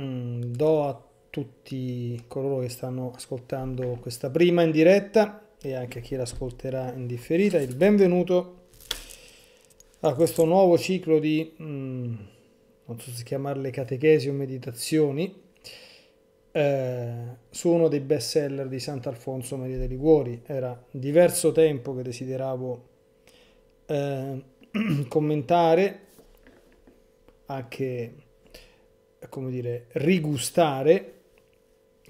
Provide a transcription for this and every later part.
Mm, do a tutti coloro che stanno ascoltando questa prima in diretta e anche a chi l'ascolterà in differita il benvenuto a questo nuovo ciclo di mm, non so se chiamarle catechesi o meditazioni eh, su uno dei best seller di Sant'Alfonso Maria dei Liguori era diverso tempo che desideravo eh, commentare anche come dire, rigustare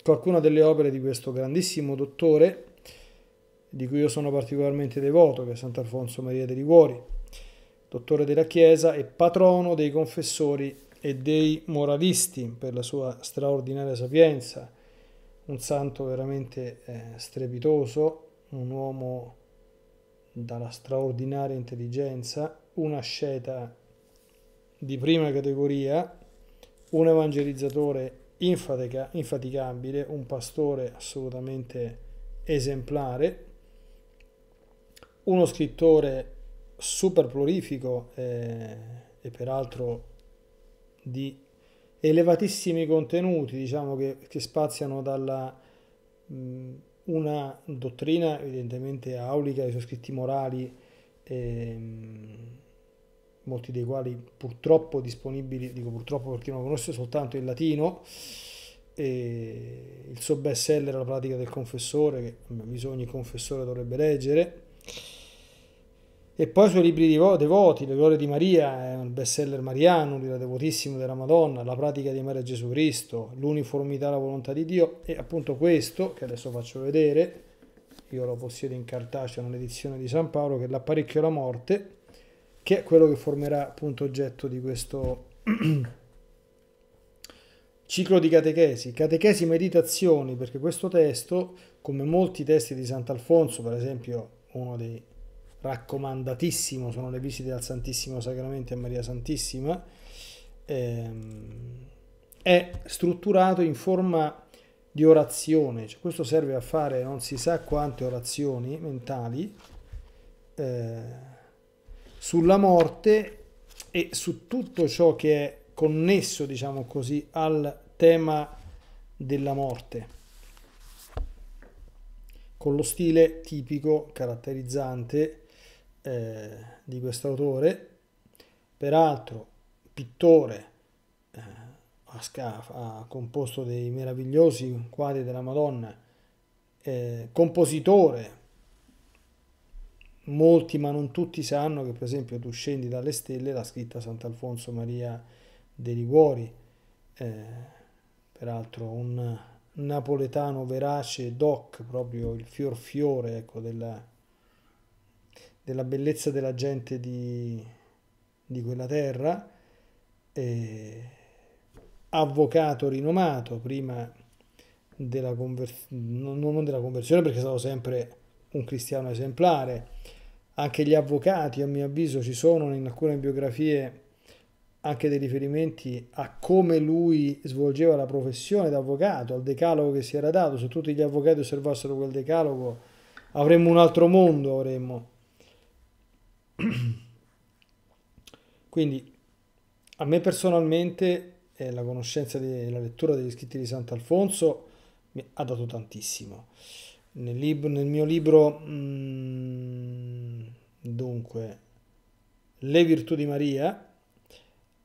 qualcuna delle opere di questo grandissimo dottore, di cui io sono particolarmente devoto, che è Sant'Alfonso Maria dei Liguori, dottore della Chiesa e patrono dei confessori e dei moralisti per la sua straordinaria sapienza, un santo veramente eh, strepitoso, un uomo dalla straordinaria intelligenza, una sceta di prima categoria, un evangelizzatore infatica, infaticabile, un pastore assolutamente esemplare, uno scrittore super prolifico eh, e peraltro di elevatissimi contenuti, diciamo che, che spaziano dalla mh, una dottrina evidentemente aulica, i suoi scritti morali. Eh, molti dei quali purtroppo disponibili, dico purtroppo perché non lo conosce soltanto il latino, e il suo best seller La pratica del confessore, che a mio avviso ogni confessore dovrebbe leggere, e poi i suoi libri devoti, Le glorie di Maria, è un best seller mariano, un libro devotissimo della Madonna, La pratica di Maria Gesù Cristo, L'uniformità alla volontà di Dio, e appunto questo, che adesso faccio vedere, io lo possiedo in cartaceo nell'edizione di San Paolo, che è L'apparecchio alla morte, che è quello che formerà appunto oggetto di questo ciclo di catechesi. Catechesi meditazioni, perché questo testo, come molti testi di Sant'Alfonso, per esempio uno dei raccomandatissimo sono le visite al Santissimo Sacramento e a Maria Santissima, ehm, è strutturato in forma di orazione, cioè, questo serve a fare non si sa quante orazioni mentali. Eh, sulla morte e su tutto ciò che è connesso, diciamo così, al tema della morte con lo stile tipico caratterizzante eh, di autore, peraltro pittore, eh, ha, ha, composto dei meravigliosi quadri della Madonna, eh, compositore, molti ma non tutti sanno che per esempio tu scendi dalle stelle la scritta Sant'Alfonso Maria dei Liguori, eh, peraltro un napoletano verace doc, proprio il fior fiore ecco, della, della bellezza della gente di, di quella terra, eh, avvocato rinomato prima della conversione, non della conversione perché è stato sempre un cristiano esemplare, anche gli avvocati, a mio avviso, ci sono in alcune biografie anche dei riferimenti a come lui svolgeva la professione d'avvocato, al decalogo che si era dato, se tutti gli avvocati osservassero quel decalogo avremmo un altro mondo, avremmo. Quindi a me personalmente eh, la conoscenza della lettura degli scritti di Sant'Alfonso mi ha dato tantissimo. Nel, lib- nel mio libro, mm, dunque, Le virtù di Maria,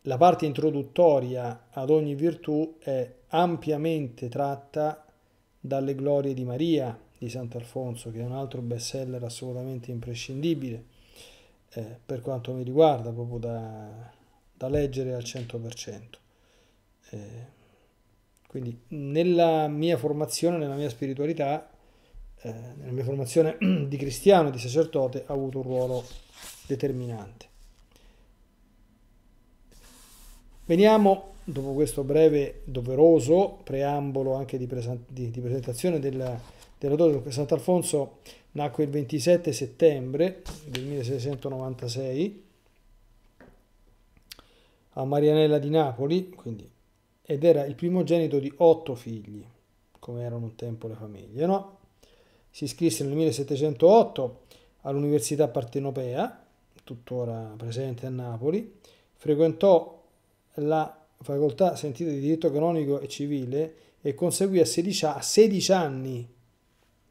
la parte introduttoria ad ogni virtù è ampiamente tratta dalle glorie di Maria di Sant'Alfonso, che è un altro bestseller assolutamente imprescindibile eh, per quanto mi riguarda, proprio da, da leggere al 100%. Eh, quindi nella mia formazione, nella mia spiritualità, eh, nella mia formazione di cristiano e di sacerdote ha avuto un ruolo determinante. Veniamo, dopo questo breve, doveroso preambolo anche di, presen- di, di presentazione del, dell'autore del Sant'Alfonso, nacque il 27 settembre del 1696 a Marianella di Napoli, quindi, ed era il primogenito di otto figli, come erano un tempo le famiglie, no? Si iscrisse nel 1708 all'Università Partenopea, tuttora presente a Napoli, frequentò la facoltà sentita di diritto canonico e civile e conseguì a 16, a 16 anni,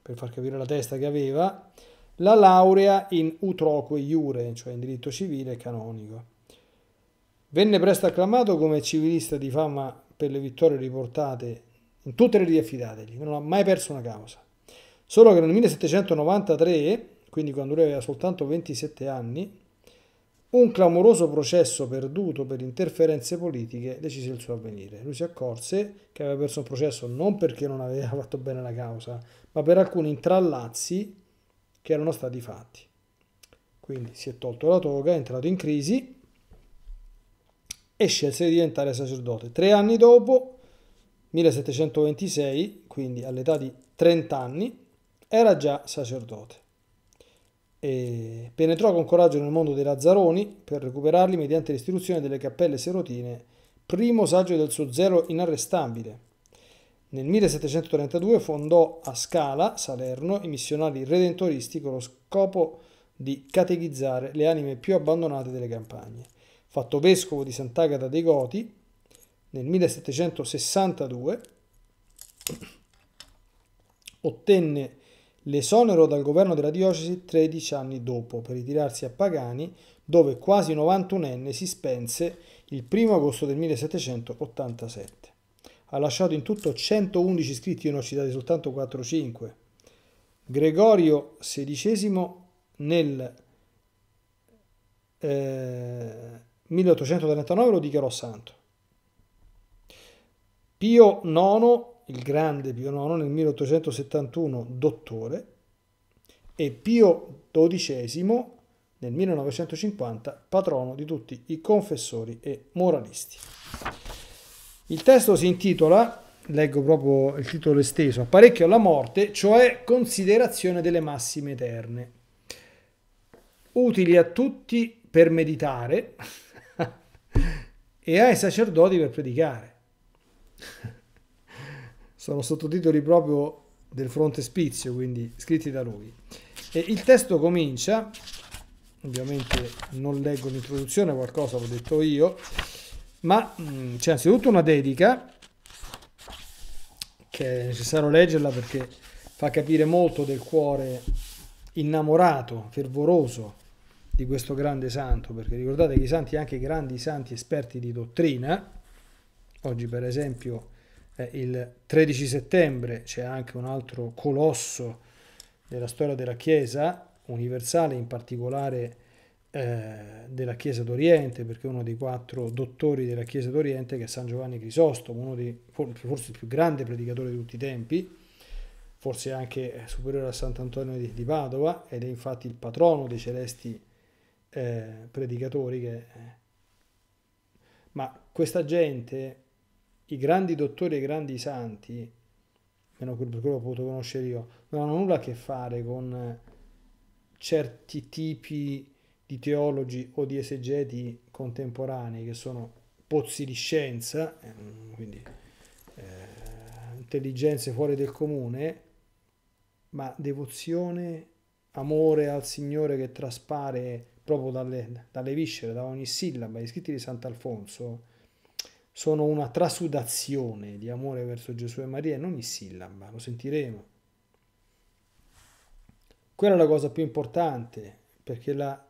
per far capire la testa che aveva, la laurea in utroque iure, cioè in diritto civile e canonico. Venne presto acclamato come civilista di fama per le vittorie riportate in tutte le riaffidategli, non ha mai perso una causa. Solo che nel 1793, quindi quando lui aveva soltanto 27 anni, un clamoroso processo perduto per interferenze politiche decise il suo avvenire. Lui si accorse che aveva perso un processo non perché non aveva fatto bene la causa, ma per alcuni intrallazzi che erano stati fatti. Quindi si è tolto la toga, è entrato in crisi e scelse di diventare sacerdote. Tre anni dopo, 1726, quindi all'età di 30 anni, era già sacerdote. E penetrò con coraggio nel mondo dei Lazzaroni per recuperarli mediante l'istituzione delle cappelle serotine, primo saggio del suo zelo inarrestabile. Nel 1732 fondò a Scala, Salerno, i missionari redentoristi con lo scopo di catechizzare le anime più abbandonate delle campagne. Fatto vescovo di Sant'Agata dei Goti nel 1762, ottenne l'esonero dal governo della diocesi 13 anni dopo per ritirarsi a Pagani, dove quasi 91enne si spense il 1 agosto del 1787. Ha lasciato in tutto 111 scritti, io ne ho citati soltanto 4-5. Gregorio XVI nel eh, 1839 lo dichiarò santo. Pio IX il grande Pio IX nel 1871 dottore e Pio XII nel 1950 patrono di tutti i confessori e moralisti. Il testo si intitola, leggo proprio il titolo esteso, Apparecchio alla morte, cioè considerazione delle massime eterne, utili a tutti per meditare e ai sacerdoti per predicare sono sottotitoli proprio del frontespizio, quindi scritti da lui. E il testo comincia, ovviamente non leggo l'introduzione, qualcosa l'ho detto io, ma mh, mm, c'è anzitutto una dedica che è necessario leggerla perché fa capire molto del cuore innamorato, fervoroso di questo grande santo, perché ricordate che i santi, anche grandi santi esperti di dottrina, oggi per esempio eh, il 13 settembre c'è anche un altro colosso della storia della Chiesa, universale in particolare eh, della Chiesa d'Oriente, perché uno dei quattro dottori della Chiesa d'Oriente che è San Giovanni Crisostomo, uno dei forse il più grande predicatore di tutti i tempi, forse anche superiore a Sant'Antonio di, di Padova, ed è infatti il patrono dei celesti eh, predicatori che... Ma questa gente i grandi dottori e i grandi santi, meno quello che ho potuto conoscere io, non hanno nulla a che fare con eh, certi tipi di teologi o di esegeti contemporanei che sono pozzi di scienza, eh, quindi eh, intelligenze fuori del comune, ma devozione, amore al Signore che traspare proprio dalle, dalle viscere, da ogni sillaba, gli scritti di Sant'Alfonso, sono una trasudazione di amore verso Gesù e Maria in ogni sillaba, lo sentiremo. Quella è la cosa più importante, perché la,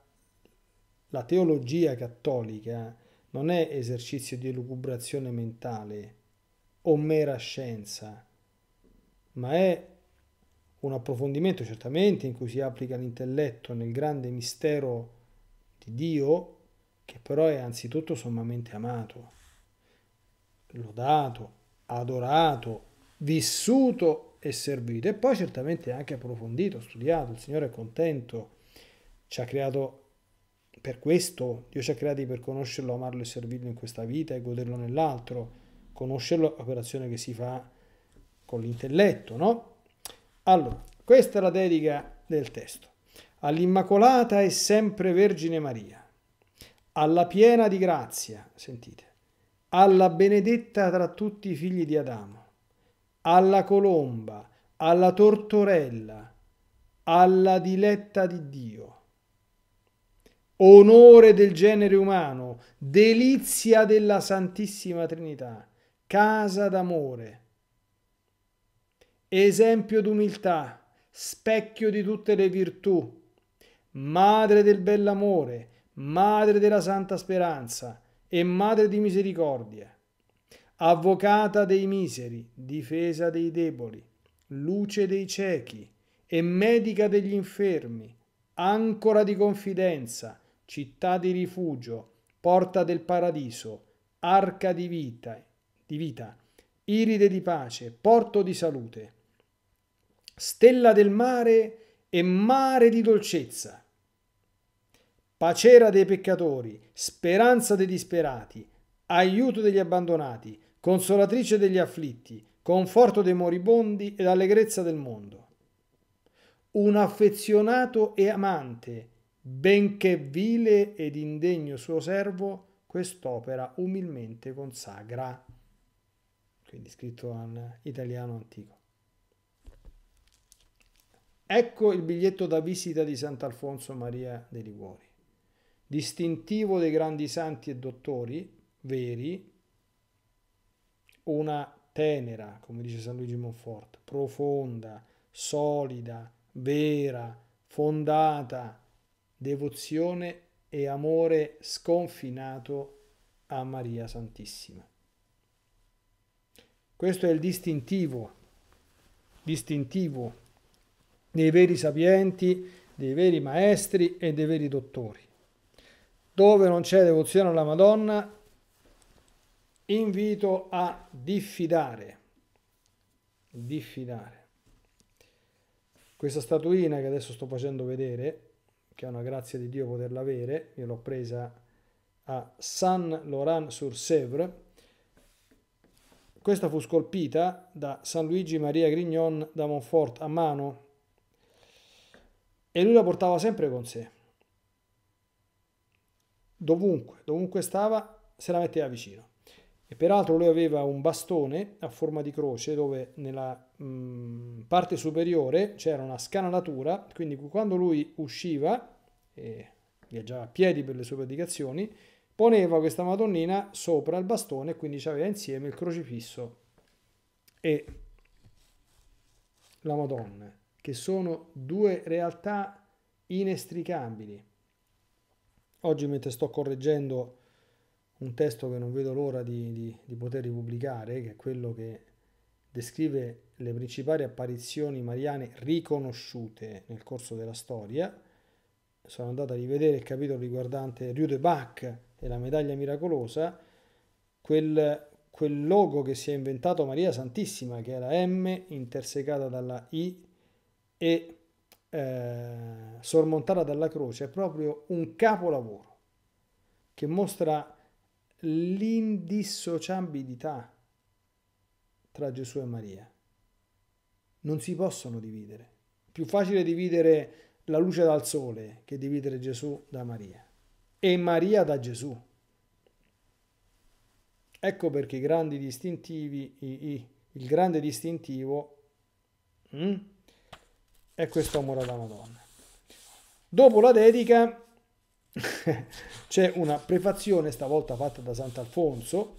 la teologia cattolica non è esercizio di lucubrazione mentale o mera scienza, ma è un approfondimento certamente in cui si applica l'intelletto nel grande mistero di Dio, che però è anzitutto sommamente amato lodato, adorato, vissuto e servito e poi certamente anche approfondito, studiato. Il Signore è contento, ci ha creato per questo, Dio ci ha creati per conoscerlo, amarlo e servirlo in questa vita e goderlo nell'altro. Conoscerlo è operazione che si fa con l'intelletto, no? Allora, questa è la dedica del testo. All'Immacolata e sempre Vergine Maria, alla piena di grazia, sentite alla benedetta tra tutti i figli di Adamo, alla colomba, alla tortorella, alla diletta di Dio. Onore del genere umano, delizia della Santissima Trinità, casa d'amore, esempio d'umiltà, specchio di tutte le virtù, madre del bell'amore, madre della santa speranza, e Madre di Misericordia, Avvocata dei miseri, difesa dei deboli, luce dei ciechi e medica degli infermi, ancora di confidenza, città di rifugio, porta del paradiso, arca di vita, di vita, iride di pace, porto di salute, stella del mare e mare di dolcezza, pacera dei peccatori, speranza dei disperati, aiuto degli abbandonati, consolatrice degli afflitti, conforto dei moribondi ed allegrezza del mondo. Un affezionato e amante, benché vile ed indegno suo servo, quest'opera umilmente consagra. Quindi scritto in italiano antico. Ecco il biglietto da visita di Sant'Alfonso Maria dei Liguori distintivo dei grandi santi e dottori veri, una tenera, come dice San Luigi Monfort, profonda, solida, vera, fondata, devozione e amore sconfinato a Maria Santissima. Questo è il distintivo, distintivo dei veri sapienti, dei veri maestri e dei veri dottori dove non c'è devozione alla Madonna, invito a diffidare. Diffidare. Questa statuina che adesso sto facendo vedere, che è una grazia di Dio poterla avere, io l'ho presa a San Laurent sur Sèvre. Questa fu scolpita da San Luigi Maria Grignon da Montfort a mano e lui la portava sempre con sé dovunque, dovunque stava se la metteva vicino. E peraltro lui aveva un bastone a forma di croce dove nella mh, mm, parte superiore c'era una scanalatura, quindi quando lui usciva, e viaggiava a piedi per le sue predicazioni, poneva questa Madonnina sopra il bastone e quindi aveva insieme il crocifisso e la Madonna, che sono due realtà inestricabili. Oggi mentre sto correggendo un testo che non vedo l'ora di, di, di poter ripubblicare, che è quello che descrive le principali apparizioni mariane riconosciute nel corso della storia, sono andato a rivedere il capitolo riguardante Rudebach e la medaglia miracolosa, quel, quel logo che si è inventato Maria Santissima, che era la M intersecata dalla I e eh, sormontata dalla croce è proprio un capolavoro che mostra l'indissociabilità tra Gesù e Maria. Non si possono dividere. È più facile dividere la luce dal sole che dividere Gesù da Maria e Maria da Gesù. Ecco perché i grandi distintivi, i, i, il grande distintivo... Hm? è questo amore alla Madonna. Dopo la dedica c'è una prefazione, stavolta fatta da Sant'Alfonso,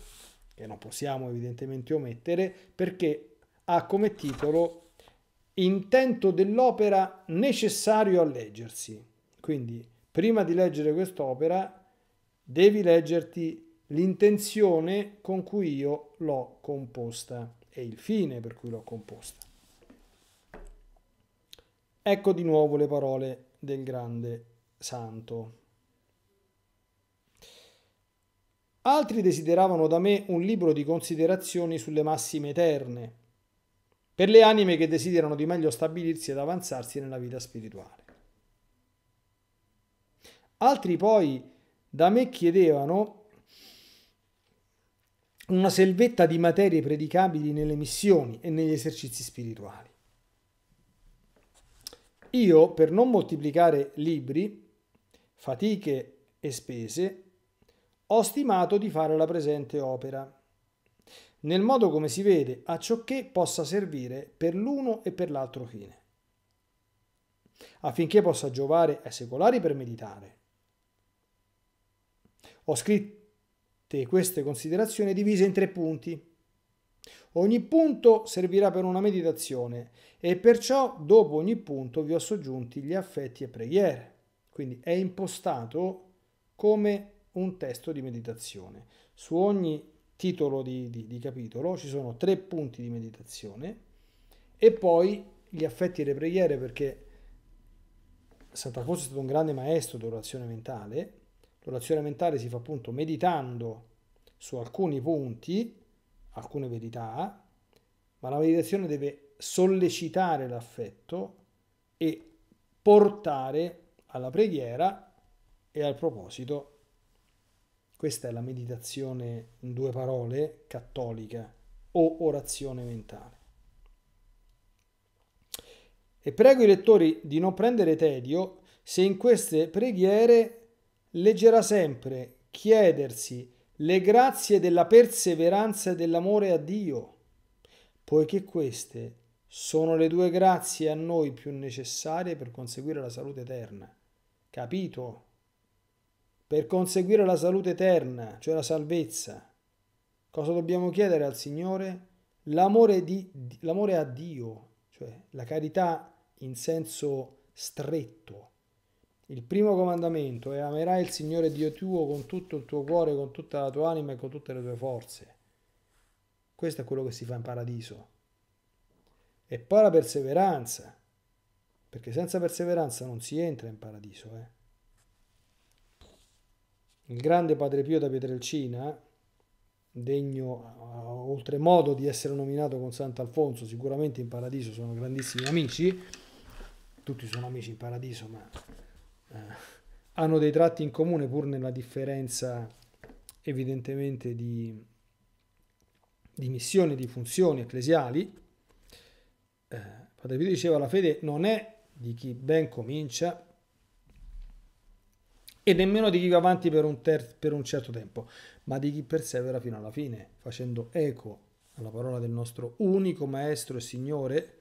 che non possiamo evidentemente omettere, perché ha come titolo Intento dell'opera necessario a leggersi. Quindi, prima di leggere quest'opera, devi leggerti l'intenzione con cui io l'ho composta e il fine per cui l'ho composta. Ecco di nuovo le parole del grande santo. Altri desideravano da me un libro di considerazioni sulle massime eterne, per le anime che desiderano di meglio stabilirsi ed avanzarsi nella vita spirituale. Altri poi da me chiedevano una selvetta di materie predicabili nelle missioni e negli esercizi spirituali. Io, per non moltiplicare libri, fatiche e spese, ho stimato di fare la presente opera, nel modo come si vede, a ciò che possa servire per l'uno e per l'altro fine, affinché possa giovare ai secolari per meditare. Ho scritte queste considerazioni divise in tre punti. Ogni punto servirà per una meditazione e perciò dopo ogni punto vi ho soggiunti gli affetti e preghiere. Quindi è impostato come un testo di meditazione. Su ogni titolo di, di, di capitolo ci sono tre punti di meditazione e poi gli affetti e le preghiere perché Santa Sant'Alfonso è stato un grande maestro d'orazione mentale. L'orazione mentale si fa appunto meditando su alcuni punti alcune verità, ma la meditazione deve sollecitare l'affetto e portare alla preghiera e al proposito. Questa è la meditazione in due parole cattolica o orazione mentale. E prego i lettori di non prendere tedio se in queste preghiere leggerà sempre chiedersi le grazie della perseveranza e dell'amore a Dio, poiché queste sono le due grazie a noi più necessarie per conseguire la salute eterna. Capito? Per conseguire la salute eterna, cioè la salvezza, cosa dobbiamo chiedere al Signore? L'amore, di, l'amore a Dio, cioè la carità in senso stretto il primo comandamento è amerai il Signore Dio tuo con tutto il tuo cuore, con tutta la tua anima e con tutte le tue forze. Questo è quello che si fa in paradiso. E poi la perseveranza, perché senza perseveranza non si entra in paradiso. Eh? Il grande Padre Pio da Pietrelcina, degno eh, oltremodo di essere nominato con Sant'Alfonso, sicuramente in paradiso sono grandissimi amici, tutti sono amici in paradiso, ma eh, hanno dei tratti in comune pur nella differenza evidentemente di, di missioni, di funzioni ecclesiali. Eh, Padre Pio diceva la fede non è di chi ben comincia e nemmeno di chi va avanti per un, ter- per un certo tempo, ma di chi persevera fino alla fine, facendo eco alla parola del nostro unico Maestro e Signore,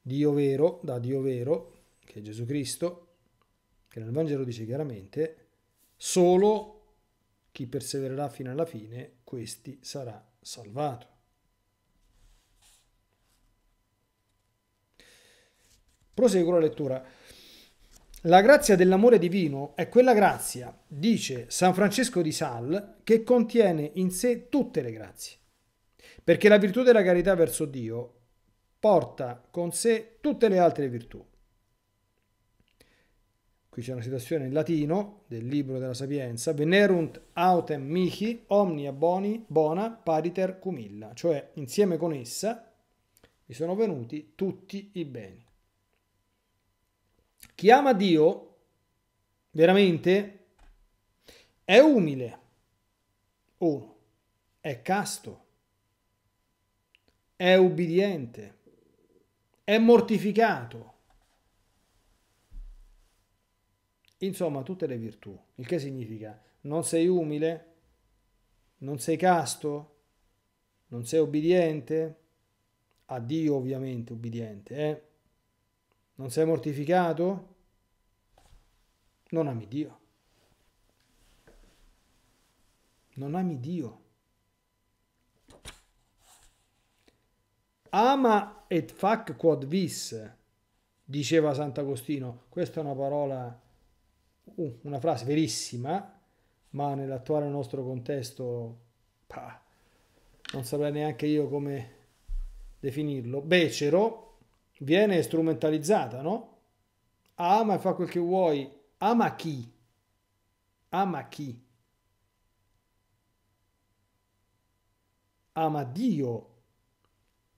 Dio vero, da Dio vero, che è Gesù Cristo, che nel Vangelo dice chiaramente, solo chi persevererà fino alla fine, questi sarà salvato. Proseguo la lettura. La grazia dell'amore divino è quella grazia, dice San Francesco di Sal, che contiene in sé tutte le grazie, perché la virtù della carità verso Dio porta con sé tutte le altre virtù qui c'è una citazione in latino del libro della sapienza, venerunt autem mihi omnia boni bona pariter cumilla, cioè insieme con essa mi sono venuti tutti i beni. Chi ama Dio veramente è umile, uno, è casto, è ubbidiente, è mortificato, insomma tutte le virtù. Il che significa non sei umile, non sei casto, non sei obbediente, a Dio ovviamente obbediente, eh? non sei mortificato, non ami Dio. Non ami Dio. Ama et fac quod vis, diceva Sant'Agostino. Questa è una parola Uh, una frase verissima, ma nell'attuale nostro contesto pah, non saprei neanche io come definirlo, becero, viene strumentalizzata, no? Ama e fa quel che vuoi, ama chi? Ama chi? Ama Dio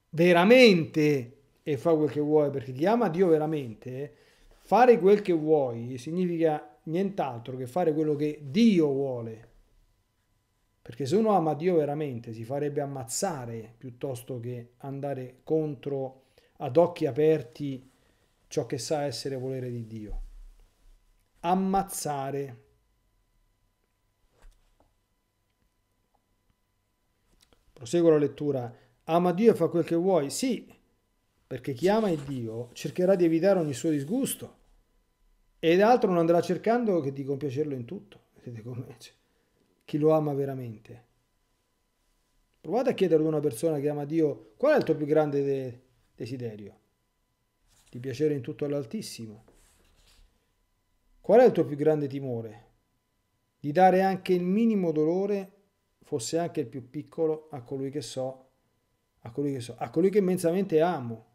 veramente e fa quel che vuoi, perché chi ama Dio veramente, fare quel che vuoi significa nient'altro che fare quello che Dio vuole. Perché se uno ama Dio veramente si farebbe ammazzare piuttosto che andare contro ad occhi aperti ciò che sa essere volere di Dio. Ammazzare. Proseguo la lettura. Ama Dio e fa quel che vuoi. Sì, perché chi ama il Dio cercherà di evitare ogni suo disgusto e altro non andrà cercando che di compiacerlo in tutto. Vedete come Chi lo ama veramente. Provate a chiedere ad una persona che ama Dio qual è il tuo più grande de- desiderio? Di piacere in tutto all'Altissimo. Qual è il tuo più grande timore? Di dare anche il minimo dolore, fosse anche il più piccolo, a colui che so, a colui che so, a colui che immensamente amo.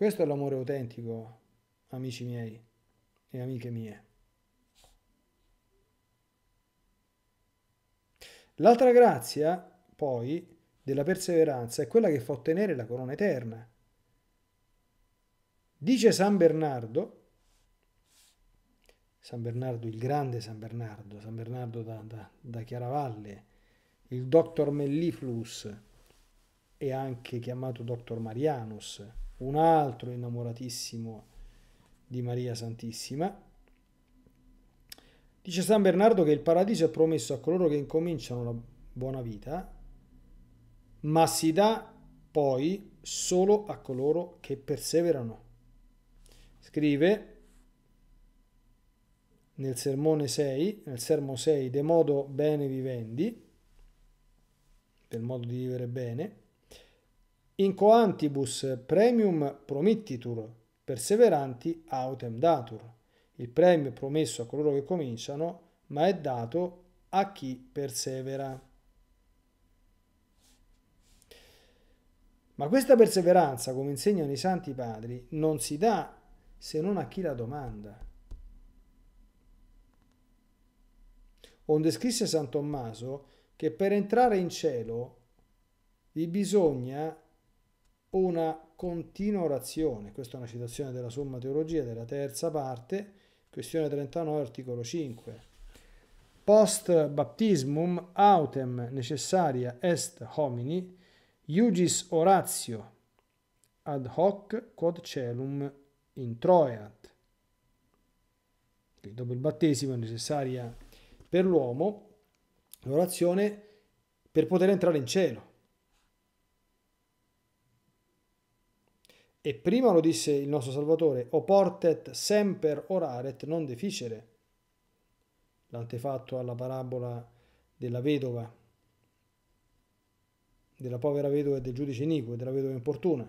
Questo è l'amore autentico, amici miei e amiche mie. L'altra grazia, poi, della perseveranza è quella che fa ottenere la corona eterna. Dice San Bernardo, San Bernardo il grande San Bernardo, San Bernardo da, da, da Chiaravalle, il dottor Melliflus e anche chiamato dottor Marianus, un altro innamoratissimo di Maria Santissima. Dice San Bernardo che il paradiso è promesso a coloro che incominciano la buona vita, ma si dà poi solo a coloro che perseverano. Scrive nel sermone 6, nel sermo 6, de modo bene vivendi, del modo di vivere bene, in coantibus premium promittitur, perseveranti autem datur. Il premio è promesso a coloro che cominciano, ma è dato a chi persevera. Ma questa perseveranza, come insegnano i santi padri, non si dà se non a chi la domanda. Onde scrisse San Tommaso che per entrare in cielo vi bisogna una continua orazione, questa è una citazione della Somma Teologia della terza parte, questione 39, articolo 5. Post baptismum autem necessaria est homini, iugis oratio ad hoc quod celum introeat. Dopo il battesimo è necessaria per l'uomo l'orazione per poter entrare in cielo E prima lo disse il nostro Salvatore, o portet semper oraret non deficere, l'antefatto alla parabola della vedova, della povera vedova e del giudice iniquo e della vedova importuna.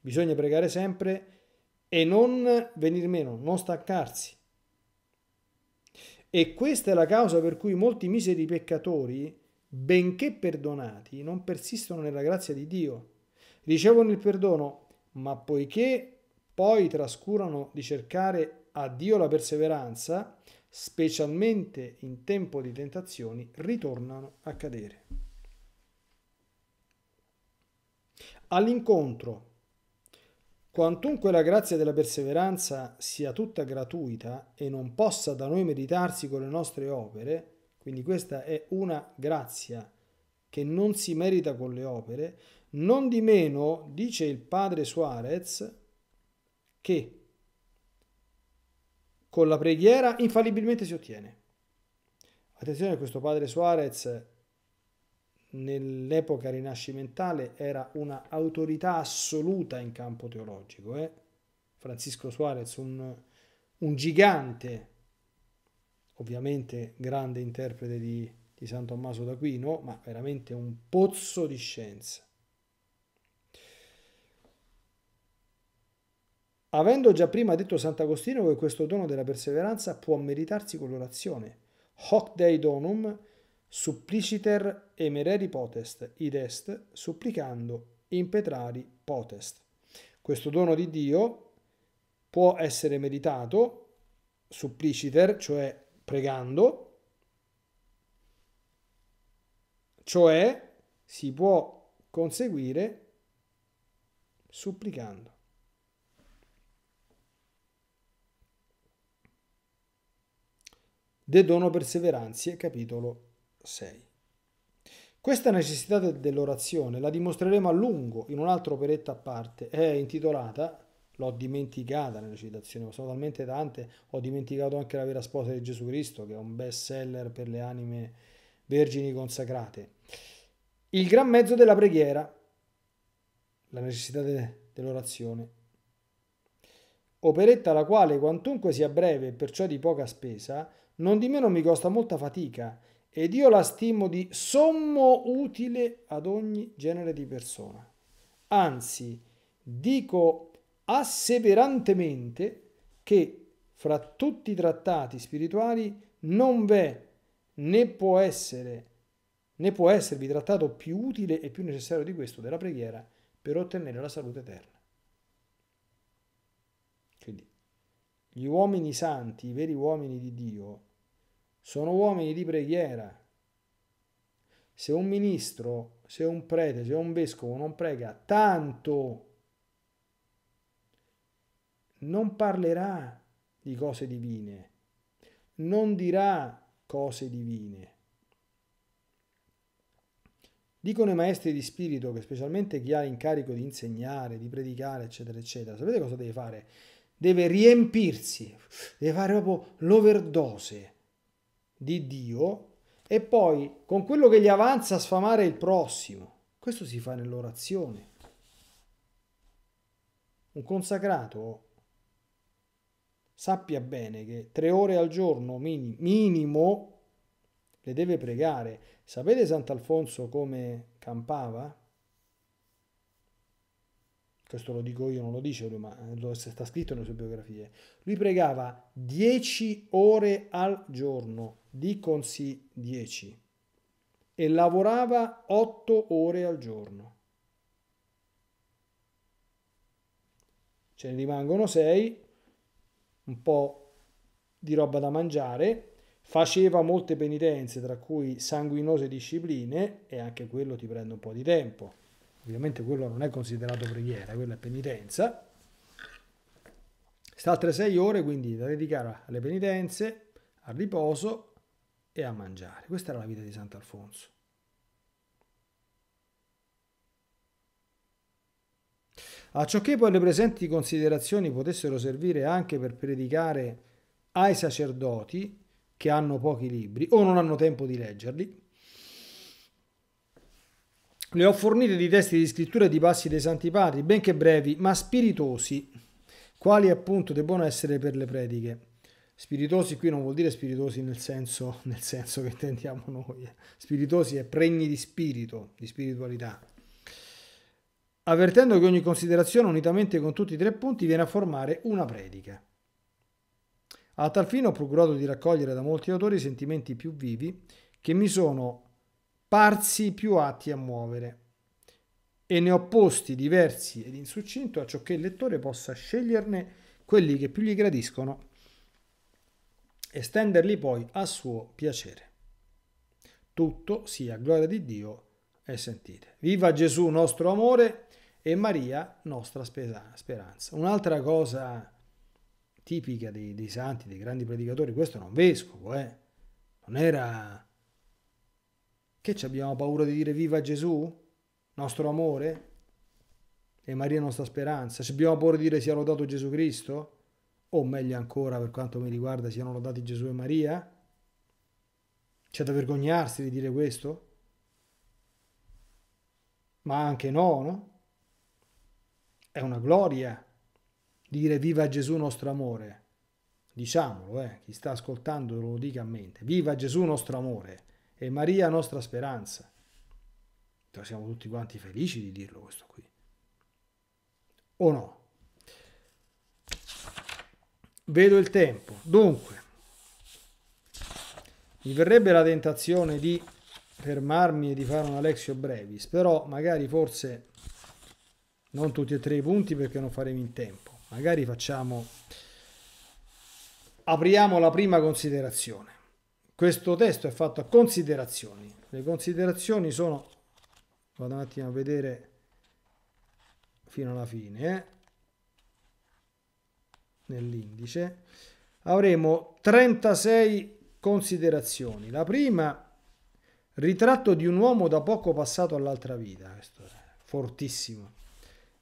Bisogna pregare sempre e non venir meno, non staccarsi. E questa è la causa per cui molti miseri peccatori, benché perdonati, non persistono nella grazia di Dio. Ricevono il perdono ma poiché poi trascurano di cercare a Dio la perseveranza, specialmente in tempo di tentazioni, ritornano a cadere. All'incontro, quantunque la grazia della perseveranza sia tutta gratuita e non possa da noi meritarsi con le nostre opere, quindi questa è una grazia che non si merita con le opere, non di meno, dice il padre Suarez, che con la preghiera infallibilmente si ottiene. Attenzione, questo padre Suarez nell'epoca rinascimentale era una autorità assoluta in campo teologico. Eh? Francisco Suarez, un, un, gigante, ovviamente grande interprete di, di San Tommaso d'Aquino, ma veramente un pozzo di scienza. Avendo già prima detto Sant'Agostino che questo dono della perseveranza può meritarsi con l'orazione. Hoc Dei donum suppliciter emereri potest, id est supplicando impetrari potest. Questo dono di Dio può essere meritato, suppliciter, cioè pregando, cioè si può conseguire supplicando. De Dono Perseveranzie, capitolo 6. Questa necessità dell'orazione la dimostreremo a lungo in un'altra operetta a parte, è intitolata, l'ho dimenticata nelle citazioni, ma sono talmente tante, ho dimenticato anche la vera sposa di Gesù Cristo, che è un best seller per le anime vergini consacrate. Il gran mezzo della preghiera, la necessità de- dell'orazione, operetta la quale quantunque sia breve e perciò di poca spesa, non di meno mi costa molta fatica ed io la stimo di sommo utile ad ogni genere di persona. Anzi, dico asseverantemente che fra tutti i trattati spirituali non v'è né può essere né può esservi trattato più utile e più necessario di questo della preghiera per ottenere la salute eterna. Quindi gli uomini santi, i veri uomini di Dio, sono uomini di preghiera. Se un ministro, se un prete, se un vescovo non prega tanto, non parlerà di cose divine, non dirà cose divine. Dicono i maestri di spirito che specialmente chi ha l'incarico di insegnare, di predicare, eccetera, eccetera, sapete cosa deve fare? Deve riempirsi, deve fare proprio l'overdose di Dio e poi con quello che gli avanza a sfamare il prossimo. Questo si fa nell'orazione. Un consacrato sappia bene che tre ore al giorno minimo le deve pregare. Sapete Sant'Alfonso come campava? Questo lo dico io, non lo dice lui, ma lo sta scritto nelle sue biografie. Lui pregava dieci ore al giorno diconsi 10 e lavorava 8 ore al giorno. Ce ne rimangono 6, un po' di roba da mangiare, faceva molte penitenze, tra cui sanguinose discipline, e anche quello ti prende un po' di tempo. Ovviamente quello non è considerato preghiera, quello è penitenza. Sta altre 6 ore quindi da dedicare alle penitenze, al riposo e a mangiare. Questa era la vita di Sant'Alfonso. A ciò che poi le presenti considerazioni potessero servire anche per predicare ai sacerdoti che hanno pochi libri o non hanno tempo di leggerli, le ho fornite di testi di scrittura e di passi dei Santi Padri, benché brevi, ma spiritosi, quali appunto debbono essere per le prediche. Spiritosi qui non vuol dire spiritosi nel senso, nel senso che intendiamo noi. Eh. Spiritosi è pregni di spirito, di spiritualità. Avvertendo che ogni considerazione, unitamente con tutti i tre punti, viene a formare una predica. A tal fine ho procurato di raccogliere da molti autori sentimenti più vivi che mi sono parsi più atti a muovere e ne ho posti diversi ed in succinto a ciò che il lettore possa sceglierne quelli che più gli gradiscono estenderli poi a suo piacere. Tutto sia gloria di Dio e sentite. Viva Gesù nostro amore e Maria nostra speranza. Un'altra cosa tipica dei, dei, santi, dei grandi predicatori, questo non vescovo, eh? non era... Che ci abbiamo paura di dire viva Gesù, nostro amore e Maria nostra speranza? Ci abbiamo paura di dire sia lodato Gesù Cristo? o meglio ancora per quanto mi riguarda siano lodati Gesù e Maria? C'è da vergognarsi di dire questo? Ma anche no, no? È una gloria dire viva Gesù nostro amore. Diciamolo, eh, chi sta ascoltando lo dica a mente. Viva Gesù nostro amore e Maria nostra speranza. Siamo tutti quanti felici di dirlo questo qui. O no? vedo il tempo. Dunque, mi verrebbe la tentazione di fermarmi e di fare un Alexio Brevis, però magari forse non tutti e tre i punti perché non faremo in tempo. Magari facciamo apriamo la prima considerazione. Questo testo è fatto a considerazioni. Le considerazioni sono vado un attimo a vedere fino alla fine, eh nell'indice, avremo 36 considerazioni. La prima, ritratto di un uomo da poco passato all'altra vita, questo è fortissimo.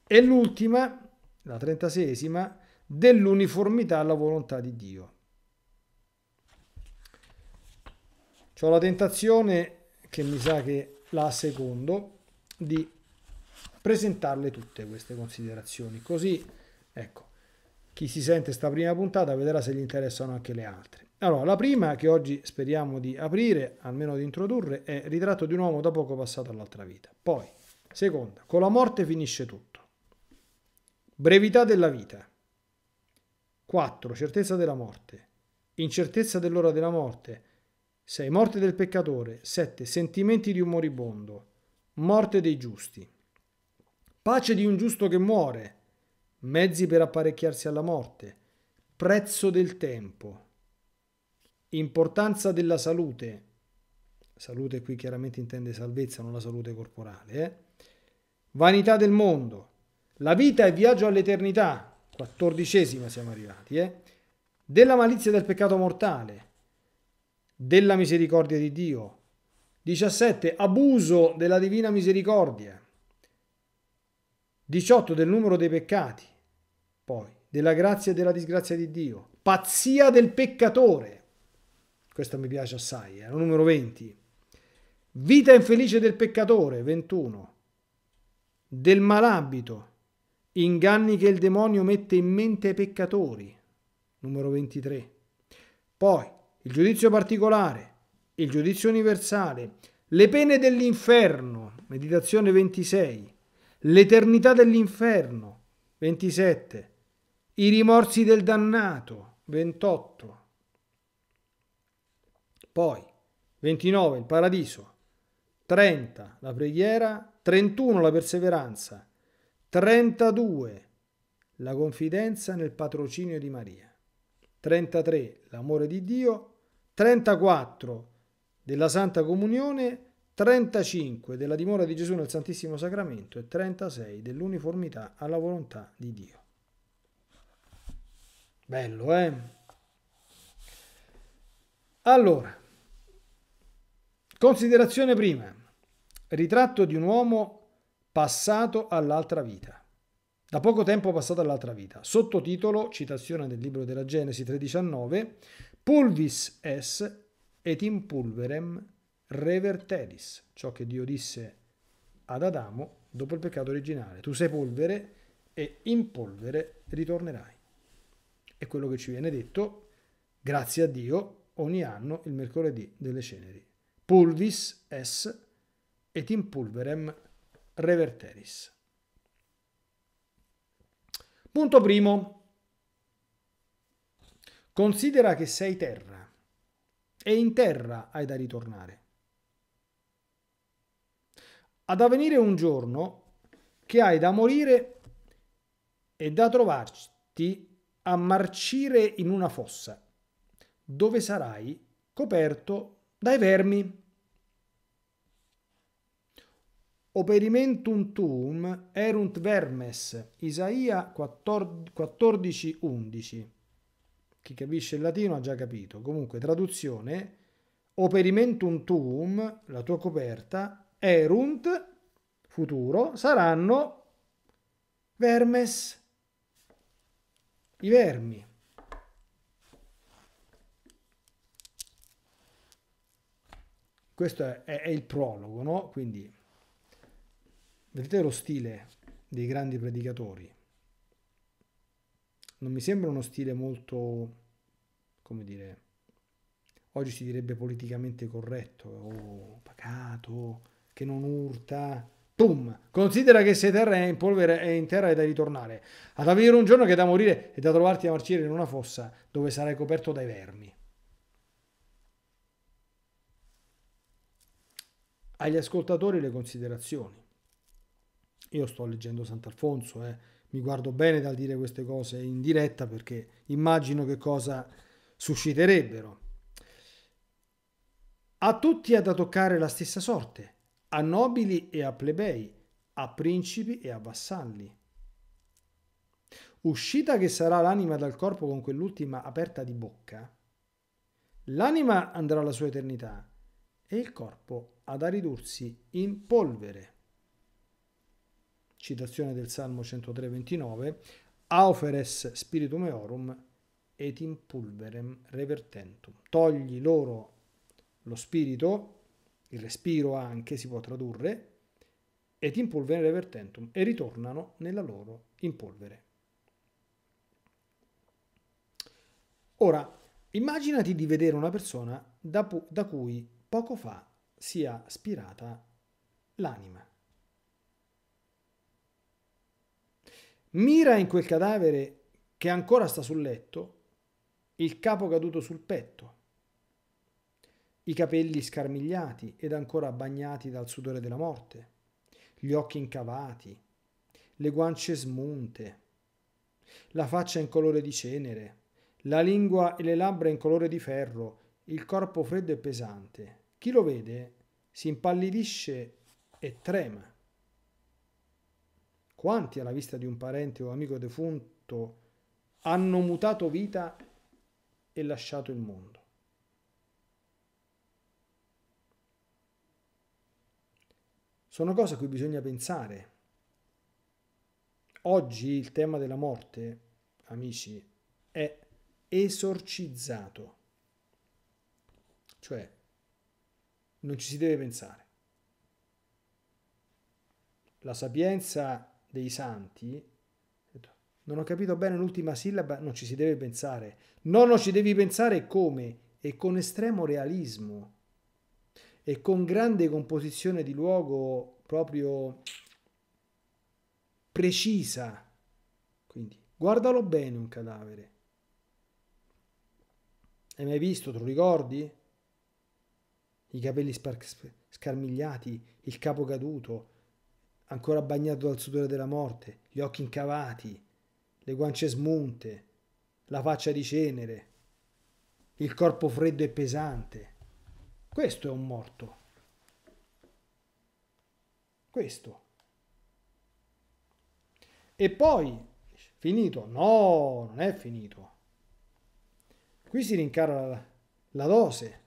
E l'ultima, la trentasesima, dell'uniformità alla volontà di Dio. Ho la tentazione, che mi sa che la secondo, di presentarle tutte queste considerazioni. Così, ecco, chi si sente sta prima puntata vedrà se gli interessano anche le altre. Allora, la prima che oggi speriamo di aprire, almeno di introdurre, è Ritratto di un uomo da poco passato all'altra vita. Poi, seconda, con la morte finisce tutto. Brevità della vita. 4. Certezza della morte. Incertezza dell'ora della morte. 6. Morte del peccatore. 7. Sentimenti di un moribondo. Morte dei giusti. Pace di un giusto che muore mezzi per apparecchiarsi alla morte, prezzo del tempo, importanza della salute, salute qui chiaramente intende salvezza, non la salute corporale, eh? vanità del mondo, la vita e viaggio all'eternità, quattordicesima siamo arrivati, eh? della malizia del peccato mortale, della misericordia di Dio, 17, abuso della divina misericordia, 18 del numero dei peccati, poi della grazia e della disgrazia di Dio, pazzia del peccatore, questo mi piace assai, è eh? numero 20, vita infelice del peccatore, 21, del malabito, inganni che il demonio mette in mente ai peccatori, numero 23, poi il giudizio particolare, il giudizio universale, le pene dell'inferno, meditazione 26, l'eternità dell'inferno, 27, i rimorsi del dannato, 28. Poi, 29, il paradiso, 30, la preghiera, 31, la perseveranza, 32, la confidenza nel patrocinio di Maria, 33, l'amore di Dio, 34, della Santa Comunione, 35 della dimora di Gesù nel Santissimo Sacramento e 36 dell'uniformità alla volontà di Dio. Bello, eh? Allora, considerazione prima, ritratto di un uomo passato all'altra vita, da poco tempo passato all'altra vita, sottotitolo, citazione del libro della Genesi 3.19, Pulvis es et in pulverem revertedis, ciò che Dio disse ad Adamo dopo il peccato originale. Tu sei polvere e in polvere ritornerai. È quello che ci viene detto, grazie a Dio, ogni anno il mercoledì delle ceneri. Pulvis es et in pulverem reverteris. Punto primo. Considera che sei terra e in terra hai da ritornare ad avvenire un giorno che hai da morire e da trovarti a marcire in una fossa, dove sarai coperto dai vermi. Operimentum tuum erunt vermes, Isaia 14:11. Chi capisce il latino ha già capito. Comunque, traduzione, operimentum tuum, la tua coperta, erunt, futuro, saranno vermes, i vermi. Questo è, è, il prologo, no? Quindi vedete lo stile dei grandi predicatori. Non mi sembra uno stile molto, come dire, oggi si direbbe politicamente corretto o pacato che non urta. Pum! Considera che se terra è in polvere e in terra è da ritornare. Ad avere un giorno che è da morire e da trovarti a marcire in una fossa dove sarai coperto dai vermi. Agli ascoltatori le considerazioni. Io sto leggendo Sant'Alfonso, eh. mi guardo bene dal dire queste cose in diretta perché immagino che cosa susciterebbero. A tutti è da toccare la stessa sorte a nobili e a plebei, a principi e a vassalli. Uscita che sarà l'anima dal corpo con quell'ultima aperta di bocca, l'anima andrà alla sua eternità e il corpo ad a ridursi in polvere. Citazione del Salmo 103,29 Auferes spiritum eorum et in pulverem revertentum. Togli loro lo spirito il respiro anche si può tradurre, ed in polvere vertentum, e ritornano nella loro impolvere. Ora, immaginati di vedere una persona da, da cui poco fa sia spirata l'anima. Mira in quel cadavere che ancora sta sul letto, il capo caduto sul petto, i capelli scarmigliati ed ancora bagnati dal sudore della morte, gli occhi incavati, le guance smunte, la faccia in colore di cenere, la lingua e le labbra in colore di ferro, il corpo freddo e pesante. Chi lo vede si impallidisce e trema. Quanti alla vista di un parente o amico defunto hanno mutato vita e lasciato il mondo? Sono cose a cui bisogna pensare. Oggi il tema della morte, amici, è esorcizzato. Cioè, non ci si deve pensare. La sapienza dei santi, non ho capito bene l'ultima sillaba, non ci si deve pensare. No, non ci devi pensare come e con estremo realismo e con grande composizione di luogo proprio precisa. Quindi guardalo bene un cadavere. Hai mai visto, te lo ricordi? I capelli scarmigliati, il capo caduto, ancora bagnato dal sudore della morte, gli occhi incavati, le guance smunte, la faccia di cenere, il corpo freddo e pesante. Questo è un morto. Questo. E poi, finito? No, non è finito. Qui si rincara la, la dose.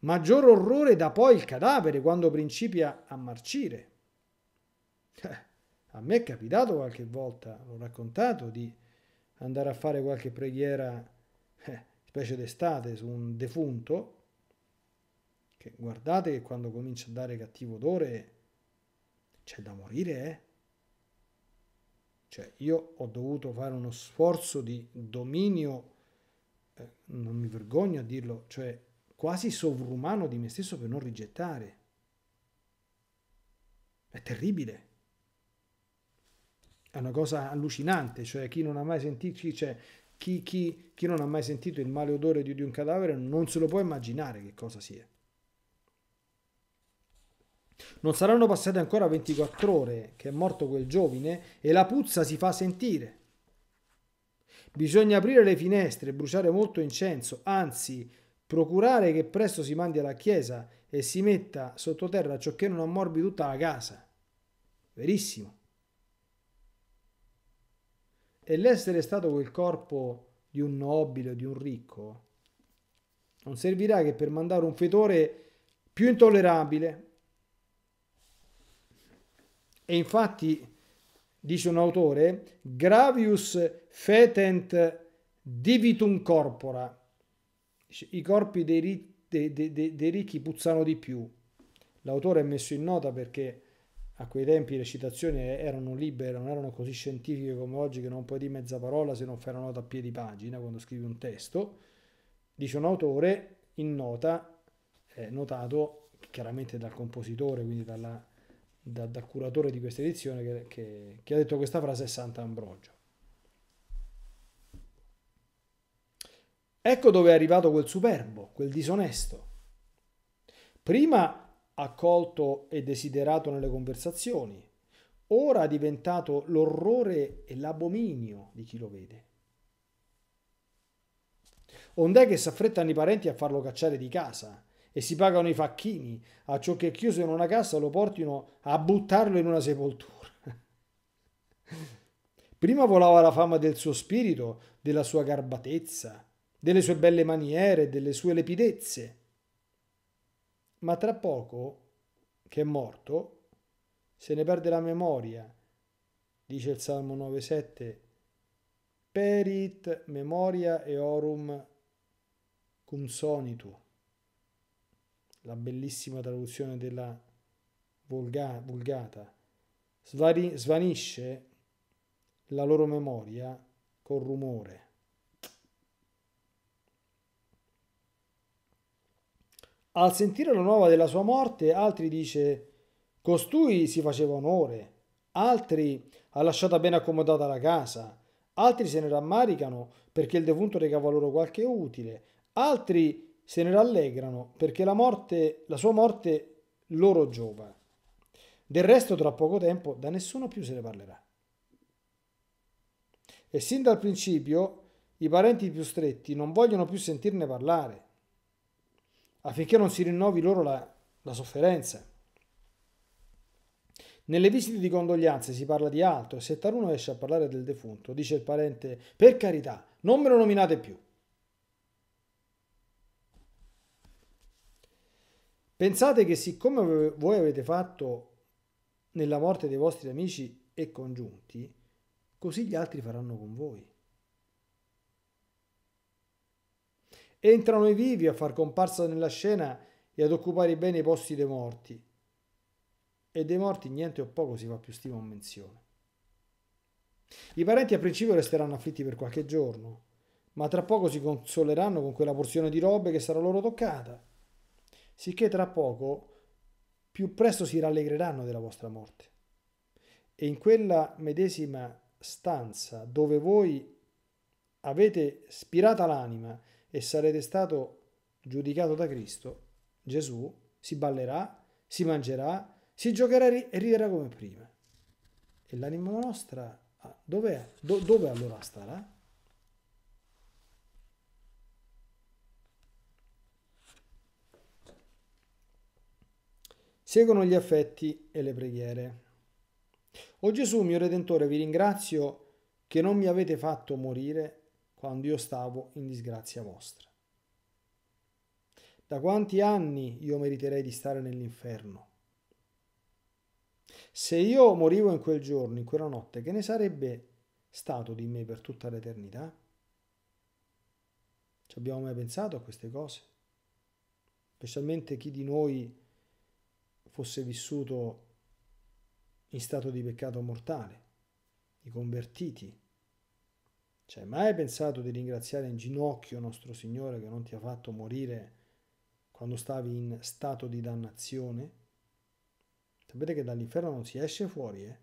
Maggior orrore dà poi il cadavere quando principia a marcire. Eh, a me è capitato qualche volta, l'ho raccontato, di andare a fare qualche preghiera eh, specie d'estate, su un defunto, che guardate che quando comincia a dare cattivo odore c'è da morire, eh? Cioè io ho dovuto fare uno sforzo di dominio, eh, non mi vergogno a dirlo, cioè quasi sovrumano di me stesso per non rigettare. È terribile. È una cosa allucinante, cioè chi non ha mai sentito, cioè chi, chi, chi non ha mai sentito il male odore di, di un cadavere non se lo può immaginare che cosa sia. Non saranno passate ancora 24 ore che è morto quel giovine e la puzza si fa sentire. Bisogna aprire le finestre bruciare molto incenso, anzi procurare che presto si mandi alla chiesa e si metta sottoterra ciò che non ammorbi tutta la casa. Verissimo. E l'essere stato quel corpo di un nobile o di un ricco non servirà che per mandare un fetore più intollerabile. E infatti, dice un autore, gravius fetent divitum corpora, i corpi dei, dei, dei, dei ricchi puzzano di più. L'autore ha messo in nota perché a quei tempi le citazioni erano libere, non erano così scientifiche come oggi che non puoi dire mezza parola se non fai una nota a piedi pagina quando scrivi un testo, dice un autore in nota, eh, notato chiaramente dal compositore, quindi dalla, da, dal curatore di questa edizione che, che, che ha detto questa frase è Sant'Ambrogio. Ecco dove è arrivato quel superbo, quel disonesto. Prima accolto e desiderato nelle conversazioni, ora è diventato l'orrore e l'abominio di chi lo vede. Ond'è che s'affrettano i parenti a farlo cacciare di casa e si pagano i facchini a ciò che chiuso in una cassa lo portino a buttarlo in una sepoltura. Prima volava la fama del suo spirito, della sua garbatezza, delle sue belle maniere, delle sue lepidezze ma tra poco, che è morto, se ne perde la memoria, dice il Salmo 9,7, perit memoria eorum cum sonitu, la bellissima traduzione della Vulga, Vulgata, svanisce la loro memoria col rumore. Al sentire la nuova della sua morte, altri dice Costui si faceva onore, altri ha lasciata ben accomodata la casa, altri se ne rammaricano perché il defunto recava loro qualche utile, altri se ne rallegrano perché la, morte, la sua morte loro giova. Del resto tra poco tempo da nessuno più se ne parlerà. E sin dal principio i parenti più stretti non vogliono più sentirne parlare affinché non si rinnovi loro la, la sofferenza. Nelle visite di condoglianze si parla di altro e se taluno esce a parlare del defunto, dice il parente, per carità, non me lo nominate più. Pensate che siccome voi avete fatto nella morte dei vostri amici e congiunti, così gli altri faranno con voi. Entrano i vivi a far comparsa nella scena e ad occupare bene i posti dei morti. E dei morti niente o poco si fa più stima o menzione. I parenti a principio resteranno afflitti per qualche giorno, ma tra poco si consoleranno con quella porzione di robe che sarà loro toccata, sicché tra poco più presto si rallegreranno della vostra morte. E in quella medesima stanza dove voi avete spirata l'anima e sarete stato giudicato da Cristo, Gesù si ballerà, si mangerà, si giocherà e riderà come prima. E l'anima nostra ah, Do, dove allora starà? Seguono gli affetti e le preghiere. O Gesù, mio Redentore, vi ringrazio che non mi avete fatto morire quando io stavo in disgrazia vostra. Da quanti anni io meriterei di stare nell'inferno? Se io morivo in quel giorno, in quella notte, che ne sarebbe stato di me per tutta l'eternità? Ci abbiamo mai pensato a queste cose? Specialmente chi di noi fosse vissuto in stato di peccato mortale, i convertiti, cioè, mai pensato di ringraziare in ginocchio nostro Signore che non ti ha fatto morire quando stavi in stato di dannazione? Sapete che dall'inferno non si esce fuori, eh?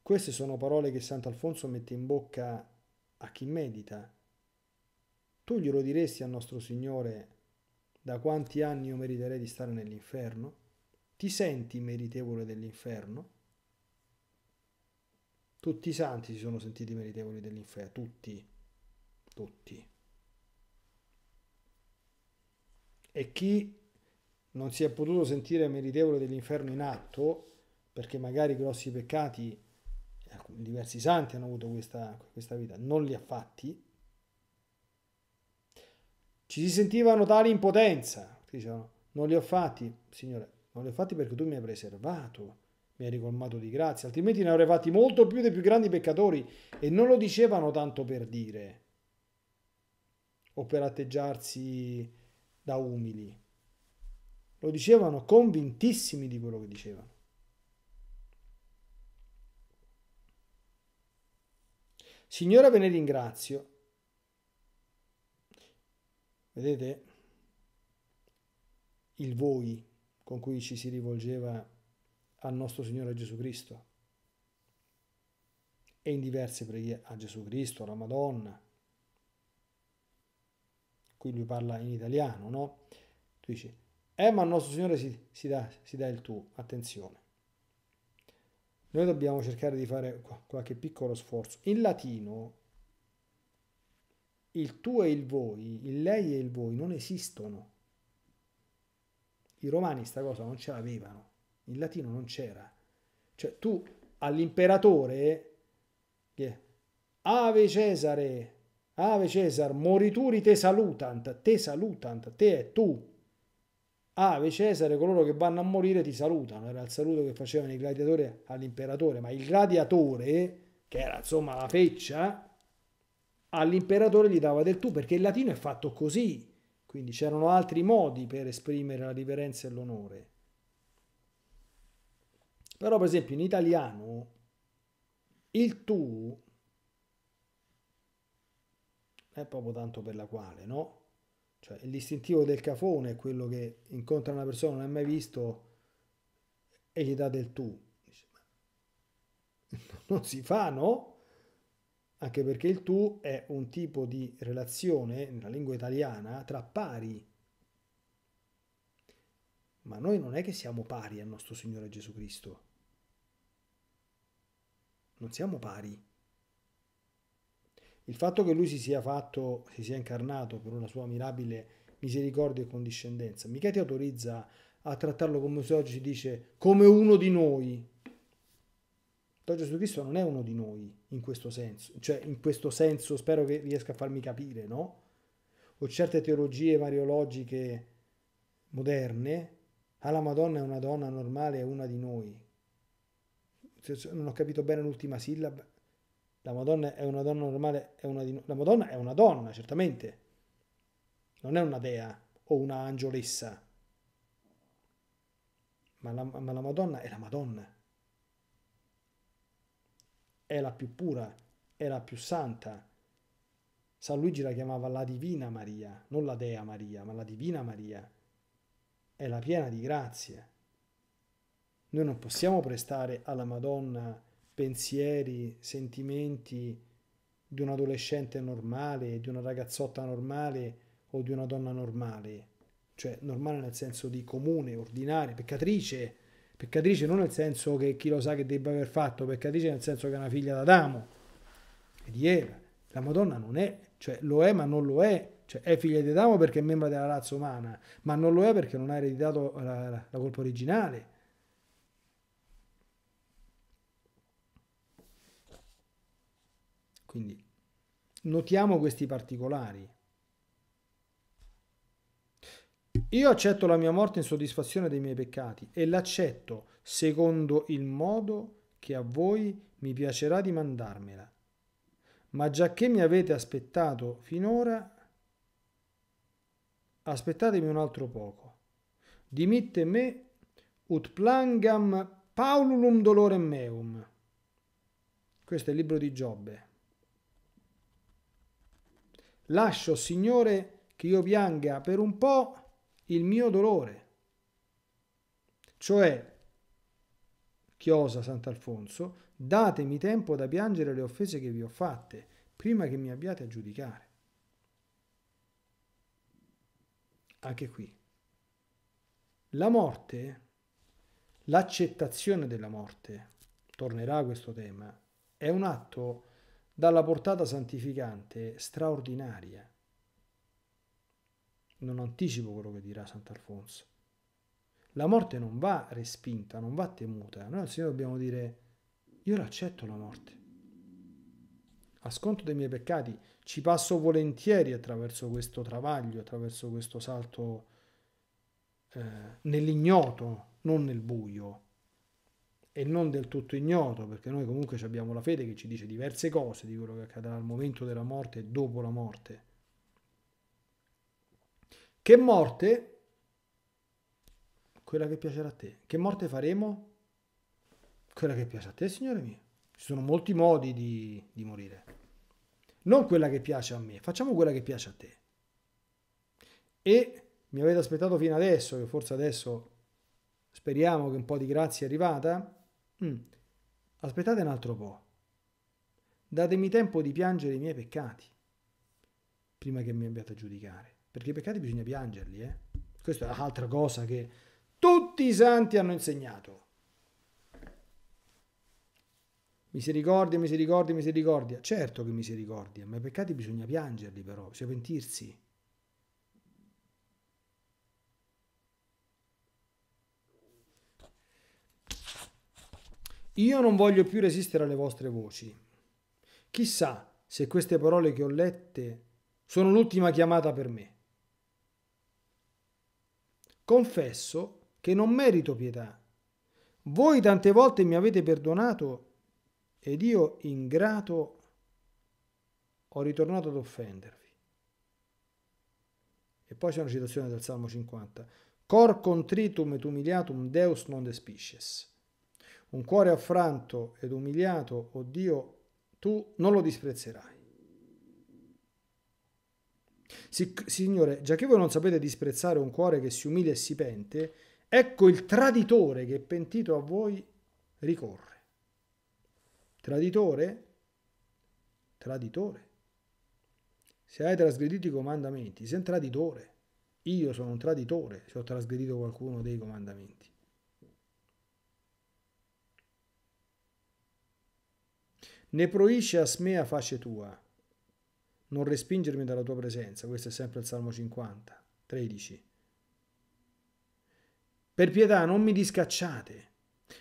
Queste sono parole che Sant'Alfonso mette in bocca a chi medita. Tu glielo diresti a nostro Signore da quanti anni io meriterei di stare nell'inferno? ti senti meritevole dell'inferno? Tutti i santi si sono sentiti meritevoli dell'inferno, tutti, tutti. E chi non si è potuto sentire meritevole dell'inferno in atto, perché magari grossi peccati, diversi santi hanno avuto questa, questa vita, non li ha fatti, ci si sentivano tali in potenza, dicevano, non li ho fatti, Signore, non l'hai fatti perché tu mi hai preservato, mi hai ricolmato di grazia, altrimenti ne avrei fatti molto più dei più grandi peccatori e non lo dicevano tanto per dire o per atteggiarsi da umili. Lo dicevano convintissimi di quello che dicevano. Signora ve ne ringrazio. Vedete? Il voi con cui ci si rivolgeva al nostro Signore Gesù Cristo e in diverse preghiere a Gesù Cristo, alla Madonna. Qui lui parla in italiano, no? Tu dici, eh ma al nostro Signore si, si, dà, si dà il tu, attenzione. Noi dobbiamo cercare di fare qualche piccolo sforzo. In latino il tu e il voi, il lei e il voi non esistono i romani sta cosa non ce l'avevano, in latino non c'era. Cioè tu all'imperatore, yeah, Ave Cesare, Ave Cesar, morituri te salutant, te salutant, te è tu. Ave Cesare, coloro che vanno a morire ti salutano. Era il saluto che facevano i gladiatori all'imperatore, ma il gladiatore, che era insomma la feccia, all'imperatore gli dava del tu perché il latino è fatto così. Quindi c'erano altri modi per esprimere la riverenza e l'onore. Però per esempio in italiano il tu è proprio tanto per la quale, no? Cioè l'istintivo del cafone è quello che incontra una persona, che non ha mai visto e gli dà del tu. non si fa, no? anche perché il tu è un tipo di relazione nella lingua italiana tra pari. Ma noi non è che siamo pari al nostro Signore Gesù Cristo. Non siamo pari. Il fatto che lui si sia fatto, si sia incarnato per una sua mirabile misericordia e condiscendenza, mica ti autorizza a trattarlo come se oggi si dice come uno di noi, però Gesù Cristo non è uno di noi in questo senso, cioè in questo senso spero che riesca a farmi capire, no? O certe teologie mariologiche moderne, alla ah, Madonna è una donna normale, è una di noi. Non ho capito bene l'ultima sillaba. La Madonna è una donna normale, è una di noi. La Madonna è una donna, certamente. Non è una dea o una angiolessa. Ma la, ma la Madonna è la Madonna è la più pura, è la più santa. San Luigi la chiamava la Divina Maria, non la Dea Maria, ma la Divina Maria. È la piena di grazie. Noi non possiamo prestare alla Madonna pensieri, sentimenti di un adolescente normale, di una ragazzotta normale o di una donna normale, cioè normale nel senso di comune, ordinaria, peccatrice, Peccatrice non nel senso che chi lo sa che debba aver fatto, peccatrice nel senso che è una figlia d'Adamo e di Eva. La Madonna non è, cioè lo è ma non lo è, cioè è figlia di Adamo perché è membro della razza umana, ma non lo è perché non ha ereditato la, la, la colpa originale. Quindi notiamo questi particolari. Io accetto la mia morte in soddisfazione dei miei peccati e l'accetto secondo il modo che a voi mi piacerà di mandarmela. Ma giacché mi avete aspettato finora, aspettatemi un altro poco. Dimitte me ut plangam paululum dolorem meum. Questo è il libro di Giobbe. Lascio, Signore, che io pianga per un po' il mio dolore. Cioè, chiosa Sant'Alfonso, datemi tempo da piangere le offese che vi ho fatte, prima che mi abbiate a giudicare. Anche qui. La morte, l'accettazione della morte, tornerà a questo tema, è un atto dalla portata santificante straordinaria non anticipo quello che dirà Sant'Alfonso. La morte non va respinta, non va temuta. Noi al Signore dobbiamo dire, io l'accetto la morte. A sconto dei miei peccati ci passo volentieri attraverso questo travaglio, attraverso questo salto eh, nell'ignoto, non nel buio e non del tutto ignoto, perché noi comunque abbiamo la fede che ci dice diverse cose di quello che accadrà al momento della morte e dopo la morte. Che morte, quella che piacerà a te, che morte faremo? Quella che piace a te, Signore mio. Ci sono molti modi di, di morire. Non quella che piace a me, facciamo quella che piace a te. E mi avete aspettato fino adesso, che forse adesso speriamo che un po' di grazia è arrivata. Mm. Aspettate un altro po'. Datemi tempo di piangere i miei peccati prima che mi abbiate a giudicare. Perché i peccati bisogna piangerli, eh? Questa è l'altra cosa che tutti i santi hanno insegnato. Misericordia, misericordia, misericordia. Certo che misericordia, ma i peccati bisogna piangerli però, bisogna pentirsi. Io non voglio più resistere alle vostre voci. Chissà se queste parole che ho lette sono l'ultima chiamata per me confesso che non merito pietà. Voi tante volte mi avete perdonato ed io ingrato ho ritornato ad offendervi. E poi c'è una citazione del Salmo 50. Cor contritum et umiliatum Deus non despisces. Un cuore affranto ed umiliato, oh Dio, tu non lo disprezzerai. Signore, già che voi non sapete disprezzare un cuore che si umilia e si pente, ecco il traditore che pentito a voi ricorre. Traditore? Traditore. Se hai trasgredito i comandamenti, sei un traditore. Io sono un traditore se ho trasgredito qualcuno dei comandamenti. Ne proisce asmea face tua, non respingermi dalla tua presenza. Questo è sempre il Salmo 50, 13. Per pietà non mi discacciate.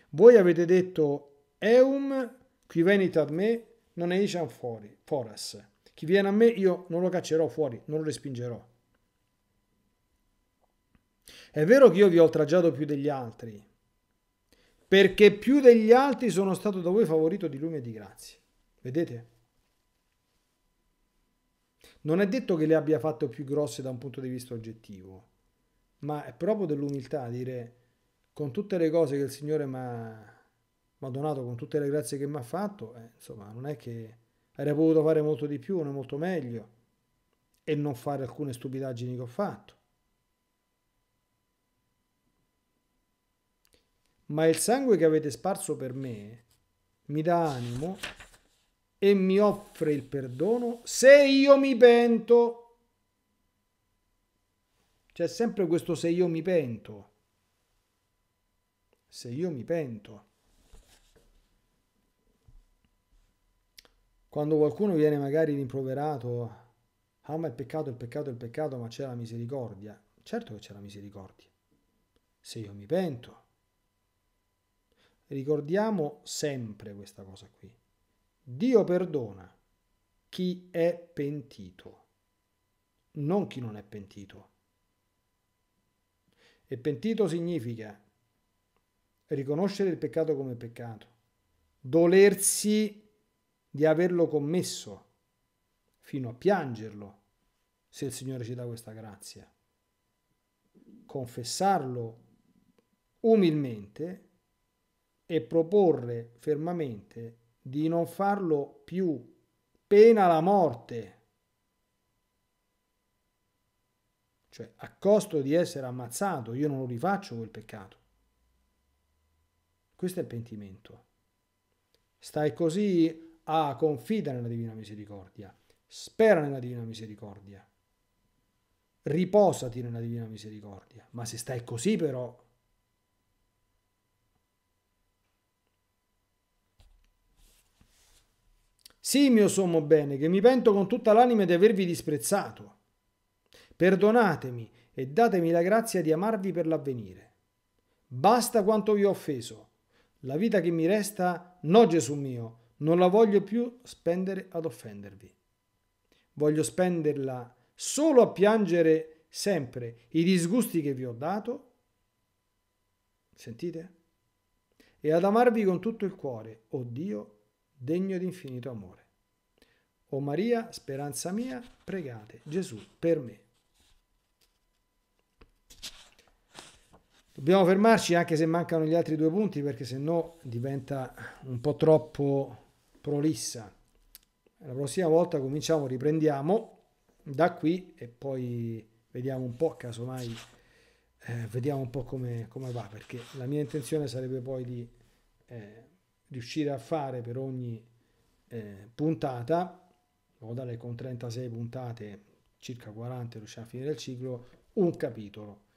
Voi avete detto, Eum, qui venite a me, non eiciam fuori, foras. Chi viene a me io non lo caccerò fuori, non lo respingerò. È vero che io vi ho oltraggiato più degli altri, perché più degli altri sono stato da voi favorito di lume e di grazie. Vedete? Non è detto che le abbia fatte più grosse da un punto di vista oggettivo, ma è proprio dell'umiltà dire con tutte le cose che il Signore mi ha donato, con tutte le grazie che mi ha fatto, eh, insomma, non è che avrei potuto fare molto di più, non molto meglio, e non fare alcune stupidaggini che ho fatto. Ma il sangue che avete sparso per me mi dà animo e mi offre il perdono se io mi pento. C'è sempre questo se io mi pento. Se io mi pento. Quando qualcuno viene magari rimproverato, ah ma il peccato, il peccato, il peccato, ma c'è la misericordia. Certo che c'è la misericordia. Se io mi pento. Ricordiamo sempre questa cosa qui. Dio perdona chi è pentito, non chi non è pentito. E pentito significa riconoscere il peccato come peccato, dolersi di averlo commesso, fino a piangerlo, se il Signore ci dà questa grazia, confessarlo umilmente e proporre fermamente di non farlo più, pena la morte, cioè a costo di essere ammazzato, io non lo rifaccio quel peccato. Questo è il pentimento. Stai così, ah, confida nella divina misericordia, spera nella divina misericordia, riposati nella divina misericordia, ma se stai così però Sì, mio sommo bene, che mi pento con tutta l'anima di avervi disprezzato. Perdonatemi e datemi la grazia di amarvi per l'avvenire. Basta quanto vi ho offeso. La vita che mi resta, no Gesù mio, non la voglio più spendere ad offendervi. Voglio spenderla solo a piangere sempre i disgusti che vi ho dato. Sentite? E ad amarvi con tutto il cuore, oh Dio, degno di infinito amore. O Maria, speranza mia, pregate Gesù per me. Dobbiamo fermarci anche se mancano gli altri due punti perché se no diventa un po' troppo prolissa. La prossima volta cominciamo, riprendiamo da qui e poi vediamo un po', casomai eh, vediamo un po' come, come, va perché la mia intenzione sarebbe poi di eh, riuscire a fare per ogni eh, puntata, in modo tale con 36 puntate, circa 40 riusciamo a finire il ciclo, un capitolo.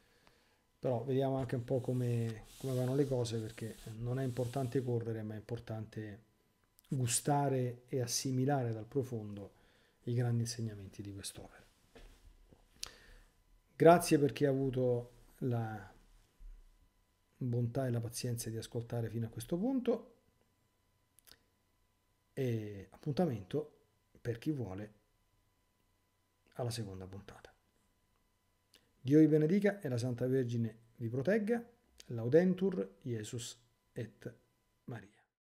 Però vediamo anche un po' come, come vanno le cose perché non è importante correre, ma è importante gustare e assimilare dal profondo i grandi insegnamenti di quest'opera. Grazie per chi ha avuto la bontà e la pazienza di ascoltare fino a questo punto e appuntamento per chi vuole alla seconda puntata. Dio vi benedica e la Santa Vergine vi protegga. Laudentur Jesus et Maria.